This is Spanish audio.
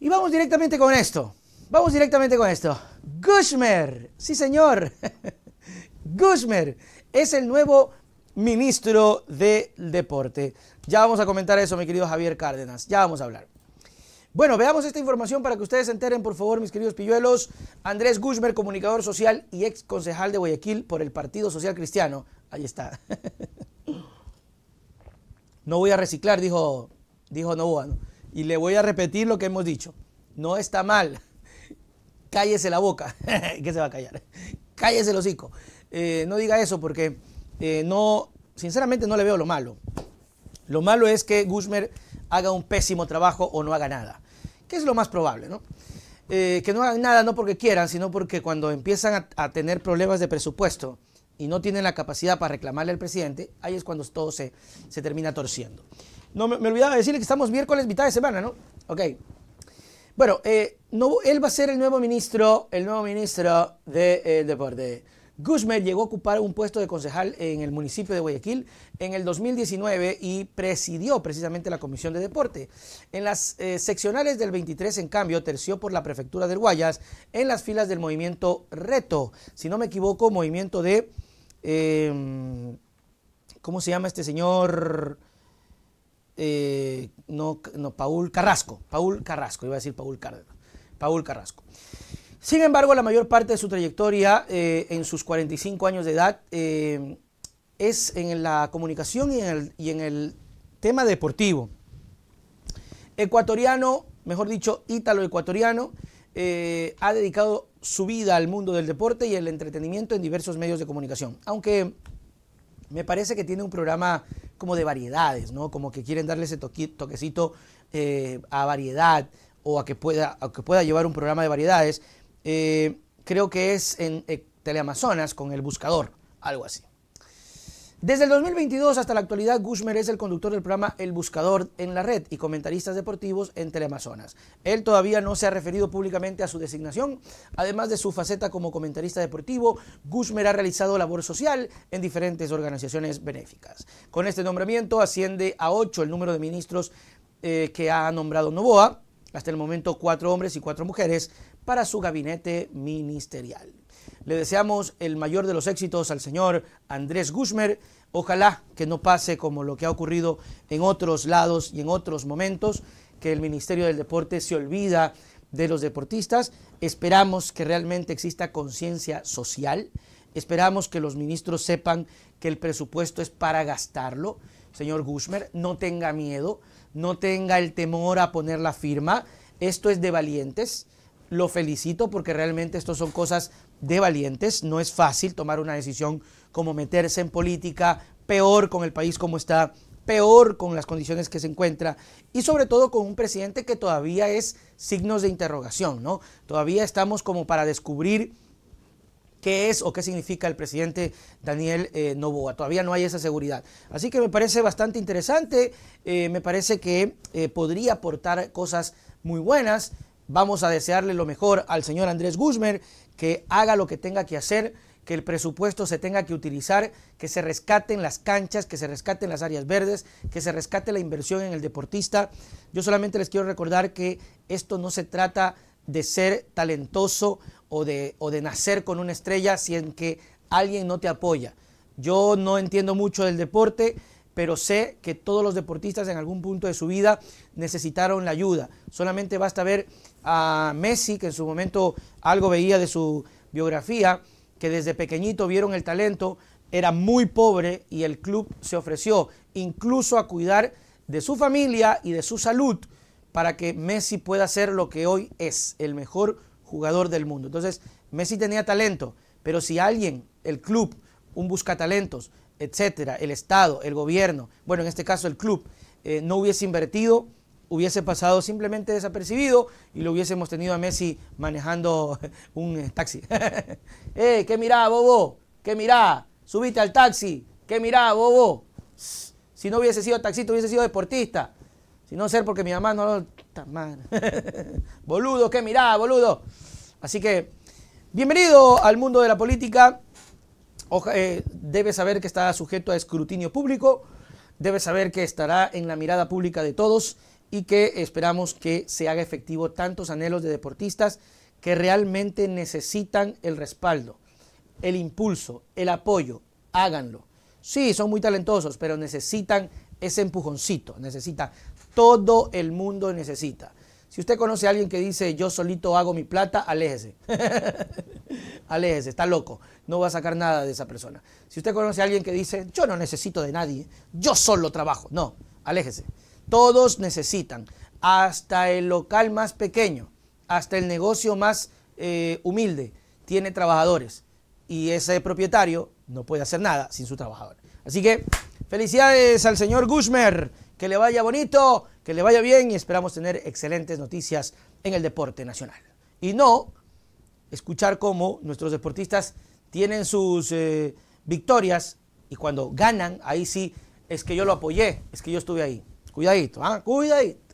Y vamos directamente con esto. Vamos directamente con esto. Gusmer, sí señor. Gushmer es el nuevo ministro del deporte. Ya vamos a comentar eso, mi querido Javier Cárdenas. Ya vamos a hablar. Bueno, veamos esta información para que ustedes se enteren, por favor, mis queridos pilluelos. Andrés Gushmer, comunicador social y ex concejal de Guayaquil por el Partido Social Cristiano. Ahí está. No voy a reciclar, dijo, dijo ¿no? Y le voy a repetir lo que hemos dicho. No está mal. Cállese la boca. ¿Qué se va a callar? Cállese el hocico. Eh, no diga eso porque eh, no, sinceramente no le veo lo malo. Lo malo es que Gusmer haga un pésimo trabajo o no haga nada. Que es lo más probable, ¿no? Eh, que no hagan nada no porque quieran, sino porque cuando empiezan a, tener problemas de presupuesto y no tienen la capacidad para reclamarle al presidente, ahí es cuando todo se, se termina torciendo. No, me, olvidaba decirle que estamos miércoles, mitad de semana, ¿no? Ok. Bueno, eh, él va a ser el nuevo ministro, el nuevo ministro del de, eh, deporte. Guzmán llegó a ocupar un puesto de concejal en el municipio de Guayaquil en el 2019 y presidió precisamente la Comisión de Deporte. En las eh, seccionales del 23, en cambio, terció por la Prefectura del Guayas en las filas del movimiento Reto. Si no me equivoco, movimiento de... Em, ¿Cómo se llama este señor? Eh, no, no, Paul Carrasco, Paul Carrasco, iba a decir Paul Cárdenas, Paul Carrasco. Sin embargo, la mayor parte de su trayectoria eh, en sus 45 años de edad eh, es en la comunicación y en, el, tema deportivo. Ecuatoriano, mejor dicho, ítalo-ecuatoriano, ha dedicado su vida al mundo del deporte y el entretenimiento en diversos medios de comunicación. Aunque me parece que tiene un programa como de variedades, ¿no? Como que quieren darle ese toquecito eh, a variedad o a que, pueda, a que pueda llevar un programa de variedades. Eh, creo que es en eh, Teleamazonas con el buscador, algo así. Desde el 2022 hasta la actualidad, Gushmer es el conductor del programa El Buscador en la red y comentaristas deportivos en Teleamazonas. Él todavía no se ha referido públicamente a su designación. Además de su faceta como comentarista deportivo, Gushmer ha realizado labor social en diferentes organizaciones benéficas. Con este nombramiento asciende a ocho el número de ministros eh, que ha nombrado Novoa, hasta el momento cuatro hombres y cuatro mujeres, para su gabinete ministerial. Le deseamos el mayor de los éxitos al señor Andrés Gushmer. Ojalá que no pase como lo que ha ocurrido en otros lados y en otros momentos, que el Ministerio del Deporte se olvida de los deportistas. Esperamos que realmente exista conciencia social. Esperamos que los ministros sepan que el presupuesto es para gastarlo. Señor Gushmer, no tenga miedo, no tenga el temor a poner la firma. Esto es de valientes. Lo felicito porque realmente esto son cosas de valientes. No es fácil tomar una decisión como meterse en política, peor con el país como está, peor con las condiciones que se encuentra y sobre todo con un presidente que todavía es signos de interrogación, ¿no? Todavía estamos como para descubrir qué es o qué significa el presidente Daniel eh, Novoa. Todavía no hay esa seguridad. Así que me parece bastante interesante, eh, me parece que eh, podría aportar cosas muy buenas. Vamos a desearle lo mejor al señor Andrés Guzmán, que haga lo que tenga que hacer, que el presupuesto se tenga que utilizar, que se rescaten las canchas, que se rescaten las áreas verdes, que se rescate la inversión en el deportista. Yo solamente les quiero recordar que esto no se trata de ser talentoso o de, o de nacer con una estrella en que alguien no te apoya. Yo no entiendo mucho del deporte, pero sé que todos los deportistas en algún punto de su vida necesitaron la ayuda. Solamente basta ver a Messi, que en su momento algo veía de su biografía, que desde pequeñito vieron el talento, era muy pobre y el club se ofreció incluso a cuidar de su familia y de su salud para que Messi pueda ser lo que hoy es, el mejor jugador del mundo. Entonces, Messi tenía talento, pero si alguien, el club, un talentos etcétera, el Estado, el gobierno, bueno, en este caso el club, eh, no hubiese invertido, hubiese pasado simplemente desapercibido y lo hubiésemos tenido a Messi manejando un eh, taxi. ¡Eh, qué mirá, bobo! ¡Qué mirá! ¡Subiste al taxi! ¡Qué mirá, bobo! Si no hubiese sido taxista, hubiese sido deportista. Si no ser porque mi mamá no lo... boludo, qué mirá, boludo. Así que, bienvenido al mundo de la política. Eh, debe saber que está sujeto a escrutinio público, debe saber que estará en la mirada pública de todos y que esperamos que se haga efectivo tantos anhelos de deportistas que realmente necesitan el respaldo, el impulso, el apoyo. Háganlo. Sí, son muy talentosos, pero necesitan ese empujoncito, necesita, todo el mundo necesita. Si usted conoce a alguien que dice yo solito hago mi plata, aléjese. aléjese, está loco, no va a sacar nada de esa persona. Si usted conoce a alguien que dice, yo no necesito de nadie, yo solo trabajo, no, aléjese. Todos necesitan, hasta el local más pequeño, hasta el negocio más eh, humilde, tiene trabajadores y ese propietario no puede hacer nada sin su trabajador. Así que felicidades al señor Gushmer, que le vaya bonito, que le vaya bien y esperamos tener excelentes noticias en el deporte nacional. Y no escuchar cómo nuestros deportistas tienen sus eh, victorias y cuando ganan, ahí sí, es que yo lo apoyé, es que yo estuve ahí. Cuidadito, ¿ah? cuidadito.